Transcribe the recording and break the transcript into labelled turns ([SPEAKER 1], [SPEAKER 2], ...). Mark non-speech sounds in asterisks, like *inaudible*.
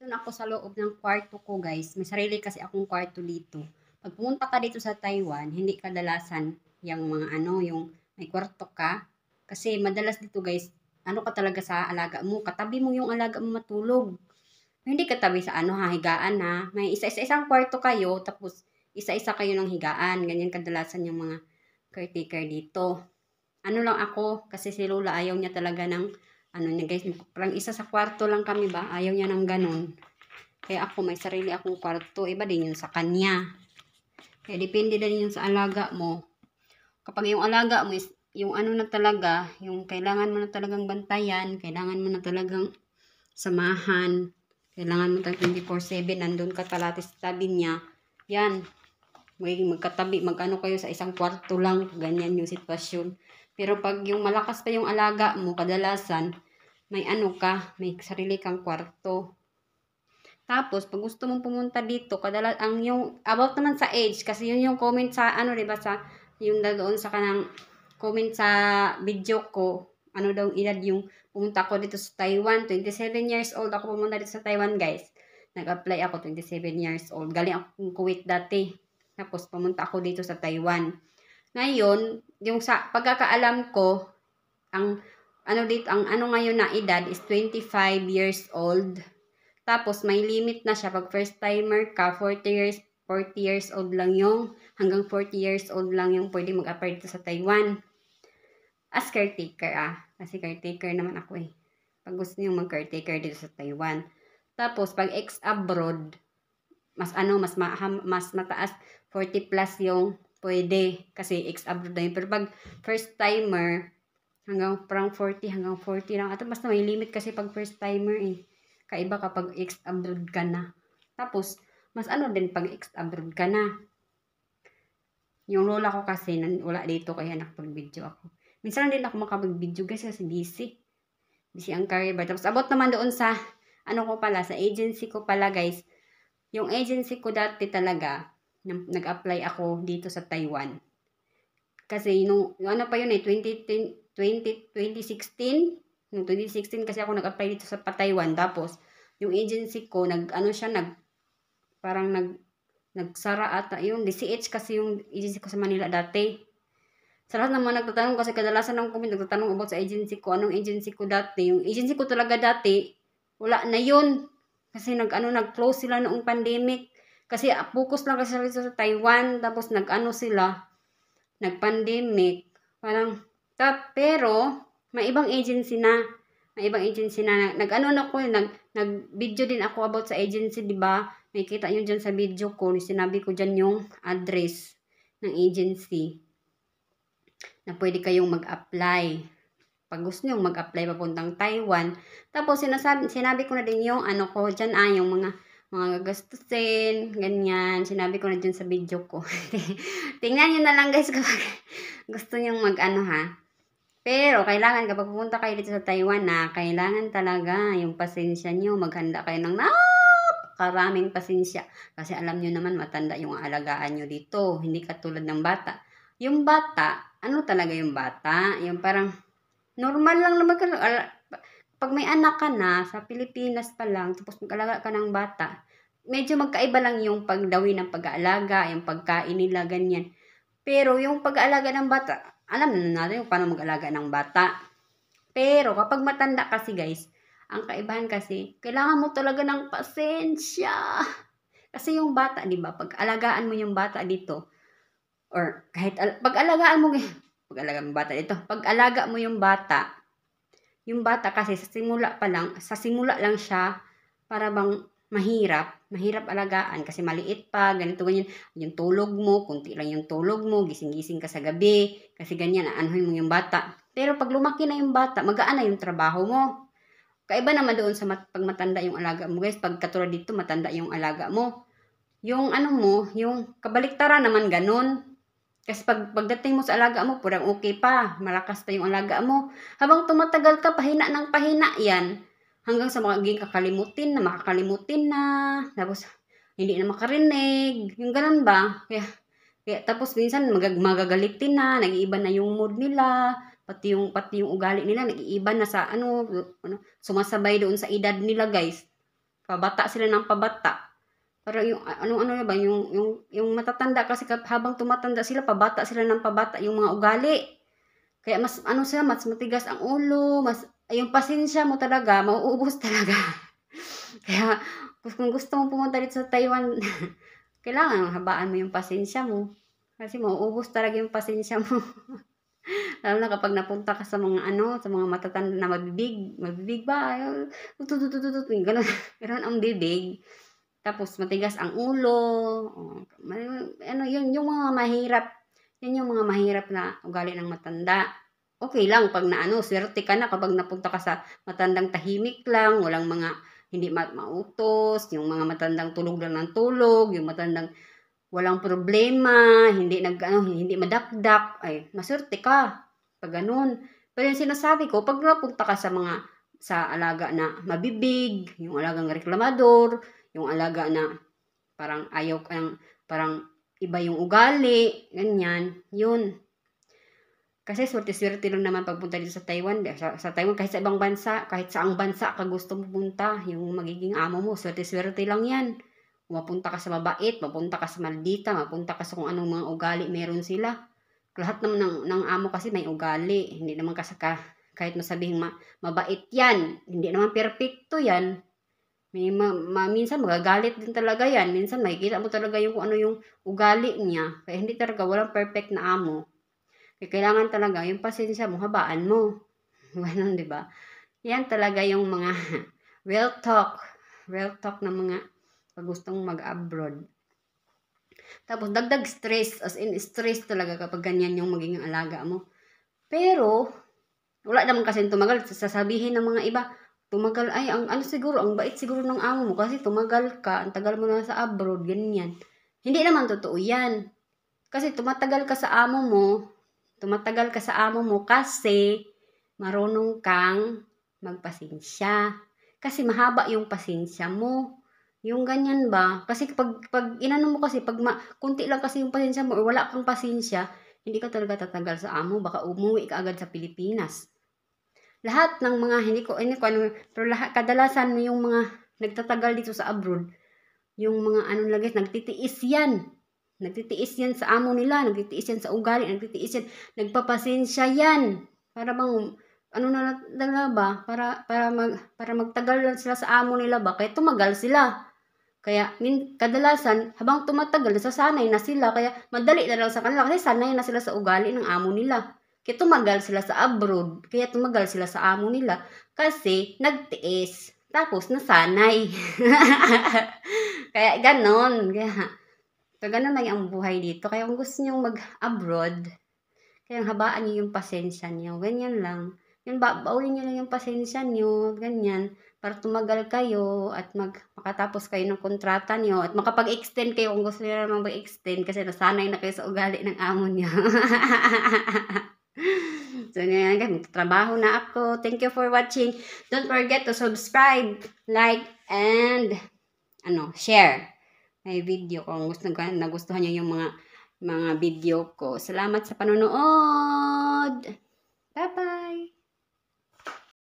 [SPEAKER 1] Doon ako sa loob ng kwarto ko guys. May sarili kasi akong kwarto dito. Pag pumunta ka dito sa Taiwan, hindi kadalasan yung mga ano, yung may kwarto ka. Kasi madalas dito guys, ano ka talaga sa alaga mo? Katabi mo yung alaga mo matulog. Hindi katabi sa ano ha, higaan ha. May isa-isa-isang kwarto kayo, tapos isa-isa kayo ng higaan. Ganyan kadalasan yung mga caretaker dito. Ano lang ako, kasi si Lola ayaw niya talaga ng ano niya guys, parang isa sa kwarto lang kami ba, ayaw niya ng ganun. Kaya ako, may sarili akong kwarto, iba din yun sa kanya. Kaya depende din yun sa alaga mo. Kapag yung alaga mo is, yung ano na talaga, yung kailangan mo na talagang bantayan, kailangan mo na talagang samahan, kailangan mo talagang 24-7, nandun ka talaga sa tabi niya. Yan, magkatabi, magkano kayo sa isang kwarto lang, ganyan yung sitwasyon. Pero pag yung malakas pa yung alaga mo, kadalasan, may ano ka, may sarili kang kwarto. Tapos, pag gusto mong pumunta dito, kadalas, ang yung, about naman sa age, kasi yun yung comment sa, ano, diba, sa, yung doon sa kanang, comment sa video ko, ano daw edad yung pumunta ko dito sa Taiwan. 27 years old ako pumunta dito sa Taiwan, guys. Nag-apply ako, 27 years old. Galing ako ng Kuwait dati. Tapos, pumunta ako dito sa Taiwan. Ngayon, yung sa pagkakaalam ko, ang ano dito, ang ano ngayon na edad is 25 years old. Tapos may limit na siya pag first timer ka, 40 years 40 years old lang yung hanggang 40 years old lang yung pwede mag-apply dito sa Taiwan. As caretaker ah. Kasi caretaker naman ako eh. Pag gusto niyo mag-caretaker dito sa Taiwan. Tapos pag ex abroad, mas ano, mas ma mas mataas 40 plus yung pwede kasi ex abroad na yun. Pero pag first timer, hanggang parang 40 hanggang 40 lang. At basta may limit kasi pag first timer eh. Kaiba kapag ex abroad ka na. Tapos, mas ano din pag ex abroad ka na. Yung lola ko kasi, wala dito kaya nakapag-video ako. Minsan lang din ako makapag-video guys kasi busy. Busy ang career ba. Tapos abot naman doon sa, ano ko pala, sa agency ko pala guys. Yung agency ko dati talaga, nag-apply ako dito sa Taiwan. Kasi nung, ano pa yun eh, 2010, 20, 2016, nung 2016 kasi ako nag-apply dito sa pa Taiwan. Tapos, yung agency ko, nag, ano siya, nag, parang nag, nagsara ata. Yung DCH kasi yung agency ko sa Manila dati. Sa lahat naman nagtatanong kasi kadalasan ng comment nagtatanong about sa agency ko, anong agency ko dati. Yung agency ko talaga dati, wala na yun. Kasi nag, ano, nag-close sila noong pandemic. Kasi ah, focus lang kasi sa Taiwan, tapos nag-ano sila, nag-pandemic. Parang, tap, pero, may ibang agency na, may ibang agency na, nag-ano na ko, nag, nag-video din ako about sa agency, di ba? May kita nyo dyan sa video ko, sinabi ko dyan yung address ng agency na pwede kayong mag-apply pag gusto nyo mag-apply papuntang Taiwan. Tapos, sinasabi, sinabi ko na din yung ano ko, dyan ah, yung mga mga gastusin, ganyan. Sinabi ko na dyan sa video ko. *laughs* Tingnan nyo na lang guys kapag *laughs* gusto nyo mag-ano ha. Pero, kailangan kapag pupunta kayo dito sa Taiwan na, kailangan talaga yung pasensya nyo. Maghanda kayo ng napakaraming pasensya. Kasi alam nyo naman, matanda yung alagaan nyo dito. Hindi katulad ng bata. Yung bata, ano talaga yung bata? Yung parang, normal lang naman pag may anak ka na, sa Pilipinas pa lang, tapos mag-alaga ka ng bata, medyo magkaiba lang yung pagdawi ng pag-aalaga, yung pagkain nila, ganyan. Pero yung pag-aalaga ng bata, alam na natin kung paano mag-alaga ng bata. Pero kapag matanda kasi guys, ang kaibahan kasi, kailangan mo talaga ng pasensya. Kasi yung bata, di ba, pag alagaan mo yung bata dito, or kahit, pag alagaan mo, pag alagaan *laughs* mo bata dito, pag alaga mo yung bata, yung bata kasi sa simula pa lang, sa simula lang siya para bang mahirap, mahirap alagaan kasi maliit pa, ganito ganyan. Yung tulog mo, kunti lang yung tulog mo, gising-gising ka sa gabi, kasi ganyan, aanuhin mo yung bata. Pero pag lumaki na yung bata, magaan na yung trabaho mo. Kaiba naman doon sa mat- pag matanda yung alaga mo, guys. Pag katulad dito, matanda yung alaga mo. Yung ano mo, yung kabaliktaran naman ganun. Kasi pag, pagdating mo sa alaga mo, purang okay pa. Malakas pa yung alaga mo. Habang tumatagal ka, pahina ng pahina yan. Hanggang sa magiging kakalimutin na, makakalimutin na. Tapos, hindi na makarinig. Yung ganun ba? Kaya, kaya tapos minsan magag magagalitin na, nag-iiba na yung mood nila, pati yung pati yung ugali nila nag-iiba na sa ano, ano sumasabay doon sa edad nila, guys. Pabata sila ng pabata. Para yung ano-ano na ba yung yung yung matatanda kasi habang tumatanda sila pabata sila ng pabata yung mga ugali. Kaya mas ano siya mas matigas ang ulo, mas yung pasensya mo talaga mauubos *laughs* talaga. Kaya kung gusto mong pumunta dito sa Taiwan, *laughs* kailangan habaan mo yung pasensya mo. Kasi mauubos talaga yung pasensya mo. *laughs* Lalo na kapag napunta ka sa mga ano, sa mga matatanda na mabibig, mabibig ba? Tutututututut, ganun, ganun ang bibig. Tapos matigas ang ulo. Ano yun, yung mga mahirap. Yan yung mga mahirap na ugali ng matanda. Okay lang pag naano, swerte ka na kapag napunta ka sa matandang tahimik lang, walang mga hindi ma- mautos, yung mga matandang tulog lang ng tulog, yung matandang walang problema, hindi nag ano, hindi madakdak, ay maswerte ka pag ganun. Pero yung sinasabi ko, pag napunta ka sa mga sa alaga na mabibig, yung alagang reklamador, yung alaga na parang ayaw ang parang iba yung ugali, ganyan, yun. Kasi swerte-swerte lang naman pagpunta dito sa Taiwan. Sa, sa Taiwan, kahit sa ibang bansa, kahit sa ang bansa ka gusto pumunta, yung magiging amo mo, swerte-swerte lang yan. Mapunta ka sa mabait, mapunta ka sa maldita, mapunta ka sa kung anong mga ugali meron sila. Lahat naman ng, ng amo kasi may ugali. Hindi naman kasaka, kahit masabihin ma, mabait yan. Hindi naman perfecto yan may ma, ma, minsan magagalit din talaga yan. Minsan makikita mo talaga yung kung ano yung ugali niya. Kaya hindi talaga walang perfect na amo. Kaya kailangan talaga yung pasensya mo, habaan mo. *laughs* Ganun, di ba? Yan talaga yung mga well *laughs* talk. Well talk ng mga pag gustong mag-abroad. Tapos, dagdag stress. As in, stress talaga kapag ganyan yung maging alaga mo. Pero, wala naman kasi tumagal. Sasabihin ng mga iba, tumagal, ay, ang ano siguro, ang bait siguro ng amo mo kasi tumagal ka, ang tagal mo na sa abroad, ganyan. Hindi naman totoo yan. Kasi tumatagal ka sa amo mo, tumatagal ka sa amo mo kasi marunong kang magpasensya. Kasi mahaba yung pasensya mo. Yung ganyan ba? Kasi pag, pag inano mo kasi, pag ma, kunti lang kasi yung pasensya mo, or wala kang pasensya, hindi ka talaga tatagal sa amo, baka umuwi ka agad sa Pilipinas lahat ng mga hindi ko hindi ko ano pero lahat kadalasan yung mga nagtatagal dito sa abroad yung mga ano guys nagtitiis yan nagtitiis yan sa amo nila nagtitiis yan sa ugali nagtitiis yan nagpapasensya yan para bang ano na talaga ba para para mag para magtagal lang sila sa amo nila ba kaya tumagal sila kaya min, kadalasan habang tumatagal nasasanay na sila kaya madali na lang sa kanila kasi sanay na sila sa ugali ng amo nila kaya tumagal sila sa abroad. Kaya tumagal sila sa amo nila. Kasi nagtiis. Tapos nasanay. *laughs* kaya ganon. Kaya, kaya ganon lang ang buhay dito. Kaya kung gusto niyong mag-abroad, kaya habaan niyo yung pasensya niyo. Ganyan lang. Yun, ba bawin nyo lang yung pasensya niyo. Ganyan. Para tumagal kayo at mag makatapos kayo ng kontrata niyo. at makapag-extend kayo kung gusto niyo naman mag-extend kasi nasanay na kayo sa ugali ng amo nyo. *laughs* *laughs* so, yan guys, magtrabaho na ako. Thank you for watching. Don't forget to subscribe, like, and ano, share my video kung gusto, nagustuhan nyo yung mga mga video ko. Salamat sa panonood! Bye-bye!